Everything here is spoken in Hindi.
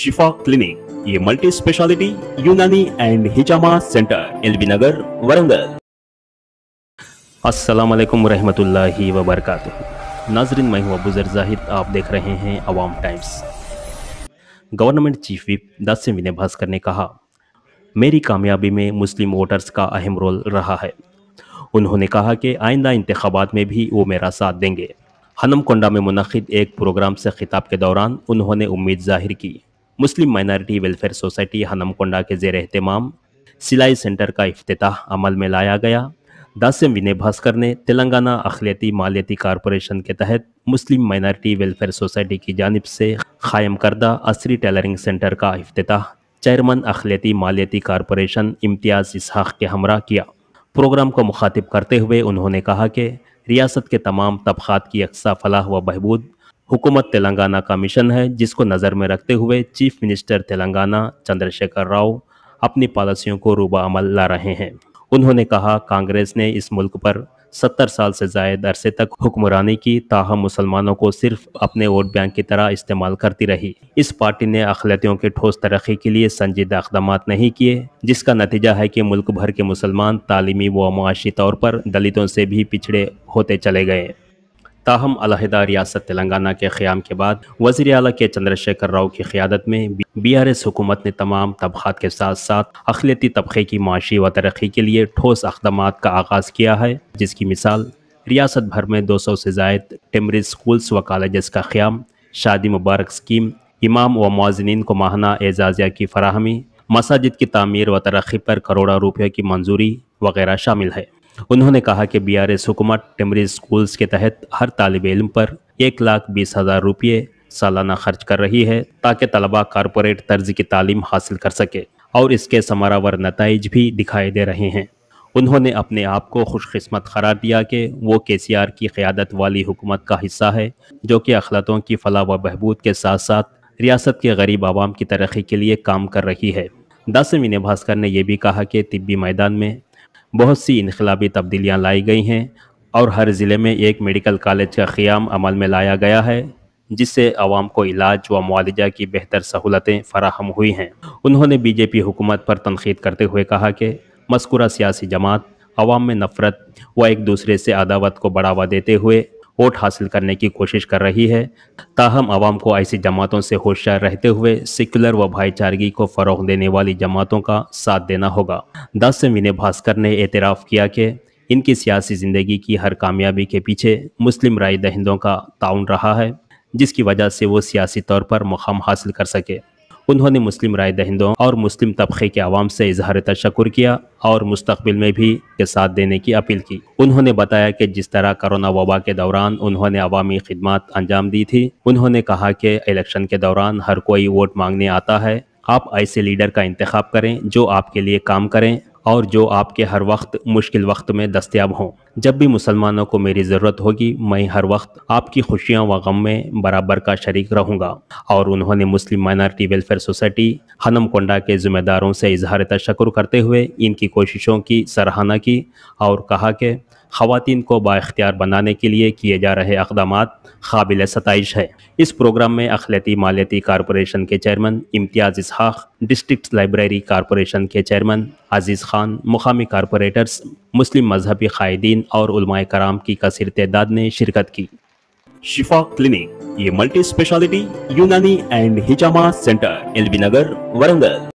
शिफा clinic a multi-specialty Unani and Hijama Center, L Nagar, Warangal. Warangal असलकम वरहमतुल्ला नाजरीन मैं हूँ अबूजर जाहिद आप देख रहे हैं अवाम टाइम्स गवर्नमेंट चीफ विप दासिम विनय भास्कर ने कहा मेरी कामयाबी में मुस्लिम वोटर्स का अहम रोल रहा है उन्होंने कहा कि आइंदा इंतबात में भी वो मेरा साथ देंगे हनमकोंडा में मुनद एक प्रोग्राम से खिताब के दौरान उन्होंने उम्मीद जाहिर की Muslim minority welfare society Hanamkonda के जेर अहतमाम सिलाई सेंटर का अफ्ताह अमल में लाया गया दासिम विनय भास्कर ने तेलंगाना अखिलती मालियाती कॉरपोरेशन के तहत मुस्लिम माइनॉरिटी वेलफेयर सोसाइटी की जानब से कायम करदा असरी टेलरिंग सेंटर का अफ्ताह चेयरमैन अखिलती मालियाती कॉरपोरेशन इम्तियाज़ इसहाक के हमरा किया प्रोग्राम को मुखातिब करते हुए उन्होंने कहा कि रियासत के तमाम तबक़ात की अक्सा फलाह व बहबूद हुकूमत तेलंगाना का मिशन है जिसको नज़र में रखते हुए चीफ मिनिस्टर तेलंगाना चंद्रशेखर राव अपनी पॉलिसियों को रूबा अमल ला रहे हैं उन्होंने कहा कांग्रेस ने इस मुल्क पर सत्तर साल से जायद अरसे तक हुक्मरानी की ताहम मुसलमानों को सिर्फ अपने वोट बैंक की तरह इस्तेमाल करती रही इस पार्टी ने अखिलतियों के ठोस तरक्की के लिए संजीदा इकदाम नहीं किए जिसका नतीजा है कि मुल्क भर के मुसलमान तालीमी व मुआशी तौर पर दलितों से भी पिछड़े होते चले गए ताहम अलहदा रियासत तेलंगाना के क़्याम के बाद वजी अला के चंद्रशेखर राव की क़्यादत में बी आर एस हुकूमत ने तमाम तबक़ात के साथ साथ अखिलती तबके की माशी व तरक्की के लिए ठोस अकदाम का आगाज़ किया है जिसकी मिसाल रियासत भर में दो सौ से जायद टेमरी स्कूल्स व कॉलेज का क़्याम शादी मुबारक स्कीम इमाम व मुआजनीन को माहाना एजाजिया की फराहमी मसाजिद की तमीर व तरक्की पर करोड़ों रुपये की मंजूरी वगैरह शामिल है उन्होंने कहा कि बी आर एस हुकूमत टेमरी स्कूल्स के तहत हर तालब इलम पर एक लाख बीस हज़ार रुपये सालाना खर्च कर रही है ताकि तलबा कारपोरेट तर्ज की तालीम हासिल कर सके और इसके समारावर नतज भी दिखाई दे रहे हैं उन्होंने अपने आप को खुशकस्मत करार दिया कि वो के सी आर की क़्यादत वाली हुकूमत का हिस्सा है जो कि अखलातों की फलाह व बहबूद के साथ साथ रियासत के गरीब आवाम की तरक्की के लिए काम कर रही है दासमीन भास्कर ने यह भी कहा कि तिब्बी मैदान में बहुत सी इनकलाबी तब्दीलियाँ लाई गई हैं और हर ज़िले में एक मेडिकल कॉलेज का क़्याम अमल में लाया गया है जिससे आवाम को इलाज व मुआलजा की बेहतर सहूलतें फराहम हुई हैं उन्होंने बीजेपी हुकूमत पर तनखीद करते हुए कहा कि मस्कुरा सियासी जमात आवाम में नफ़रत व एक दूसरे से अदावत को बढ़ावा देते हुए वोट हासिल करने की कोशिश कर रही है ताहम आवाम को ऐसी जमातों से होशियार रहते हुए सेकुलर व भाईचारगी को फ़रोग देने वाली जमातों का साथ देना होगा दस से विनय भास्कर ने एतराफ़ किया कि इनकी सियासी ज़िंदगी की हर कामयाबी के पीछे मुस्लिम राय दहिंदों का ताउन रहा है जिसकी वजह से वो सियासी तौर पर मुकाम हासिल कर सके उन्होंने मुस्लिम राय दहिंदों और मुस्लिम तबके के आवाम से इजहार तशक्र किया और मुस्तबिल में भी के साथ देने की अपील की उन्होंने बताया कि जिस तरह कोरोना वबा के दौरान उन्होंने अवामी खदमात अंजाम दी थी उन्होंने कहा कि इलेक्शन के दौरान हर कोई वोट मांगने आता है आप ऐसे लीडर का इंतखब करें जो आपके लिए काम करें और जो आपके हर वक्त मुश्किल वक्त में दस्तियाब हों जब भी मुसलमानों को मेरी ज़रूरत होगी मैं हर वक्त आपकी खुशियाँ व गम में बराबर का शरीक रहूँगा और उन्होंने Muslim minority welfare society Hanamkonda के ज़िम्मेदारों से इजहार तशक्र करते हुए इनकी कोशिशों की सराहना की और कहा कि खातन को बाख्तियार बनाने के लिए किए जा रहे इकदाम काबिल सतश है इस प्रोग्राम में अखिलती मालियाती कॉरपोरेशन के chairman Imtiaz Ishaq district library corporation के चेयरमैन अजीज़ खान मुकामी कॉरपोरेटर्स मुस्लिम मजहबी कायदीन और कराम की कसर तदाद ने शिरकत की शिफा क्लिनिक ये multi specialty Unani and Hijama centre L Nagar Warangal